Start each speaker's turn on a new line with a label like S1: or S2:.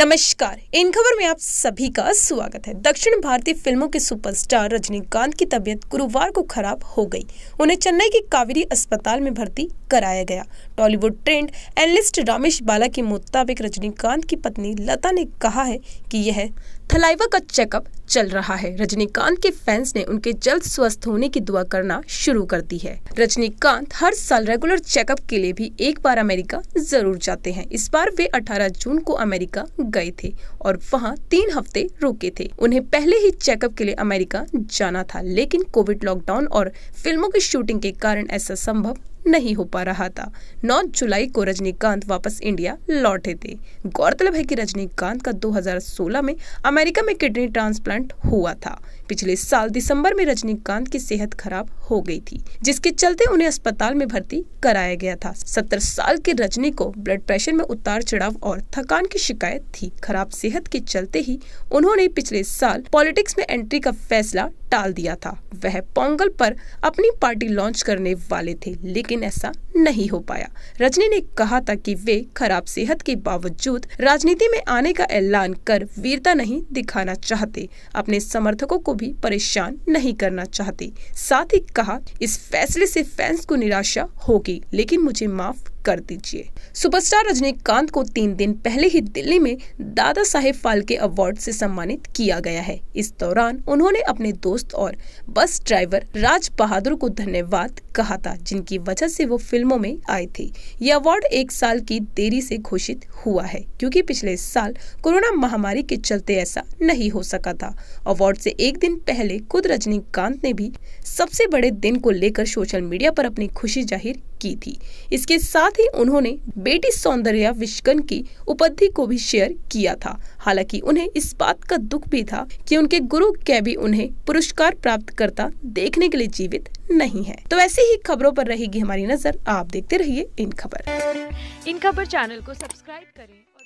S1: नमस्कार इन खबर में आप सभी का स्वागत है दक्षिण भारतीय फिल्मों के सुपरस्टार रजनीकांत की तबीयत गुरुवार को खराब हो गई उन्हें चेन्नई के कावेरी अस्पताल में भर्ती कराया गया टॉलीवुड ट्रेंड एनलिस्ट रामेश बाला के मुताबिक रजनीकांत की पत्नी लता ने कहा है कि यह थलाइवा का चेकअप चल रहा है रजनीकांत के फैंस ने उनके जल्द स्वस्थ होने की दुआ करना शुरू कर दी है रजनीकांत हर साल रेगुलर चेकअप के लिए भी एक बार अमेरिका जरूर जाते हैं इस बार वे 18 जून को अमेरिका गए थे और वहाँ तीन हफ्ते रुके थे उन्हें पहले ही चेकअप के लिए अमेरिका जाना था लेकिन कोविड लॉकडाउन और फिल्मों की शूटिंग के कारण ऐसा संभव नहीं हो पा रहा था 9 जुलाई को रजनीकांत वापस इंडिया लौटे थे गौरतलब है कि रजनीकांत का 2016 में अमेरिका में किडनी ट्रांसप्लांट हुआ था पिछले साल दिसंबर में रजनीकांत की सेहत खराब हो गई थी जिसके चलते उन्हें अस्पताल में भर्ती कराया गया था सत्तर साल के रजनी को ब्लड प्रेशर में उतार चढ़ाव और थकान की शिकायत थी खराब सेहत के चलते ही उन्होंने पिछले साल पॉलिटिक्स में एंट्री का फैसला टाल दिया था वह पोंगल पर अपनी पार्टी लॉन्च करने वाले थे लेकिन ऐसा नहीं हो पाया रजनी ने कहा था कि वे खराब सेहत के बावजूद राजनीति में आने का ऐलान कर वीरता नहीं दिखाना चाहते अपने समर्थकों को भी परेशान नहीं करना चाहते साथ ही कहा इस फैसले से फैंस को निराशा होगी लेकिन मुझे माफ कर दीजिए सुपरस्टार रजनीकांत को तीन दिन पहले ही दिल्ली में दादा साहेब फाल्के अवार्ड से सम्मानित किया गया है इस दौरान उन्होंने अपने दोस्त और बस ड्राइवर राज बहादुर को धन्यवाद कहा था जिनकी वजह से वो फिल्मों में आए थे ये अवार्ड एक साल की देरी से घोषित हुआ है क्योंकि पिछले साल कोरोना महामारी के चलते ऐसा नहीं हो सका था अवार्ड से एक दिन पहले खुद रजनीकांत ने भी सबसे बड़े दिन को लेकर सोशल मीडिया पर अपनी खुशी जाहिर की थी इसके साथ ही उन्होंने बेटी सौंदर्या विश्कन की उपाधि को भी शेयर किया था हालांकि उन्हें इस बात का दुख भी था कि उनके गुरु कैबी उन्हें पुरस्कार प्राप्त करता देखने के लिए जीवित नहीं है तो ऐसी ही खबरों पर रहेगी हमारी नजर आप देखते रहिए इन खबर इन खबर चैनल को सब्सक्राइब करें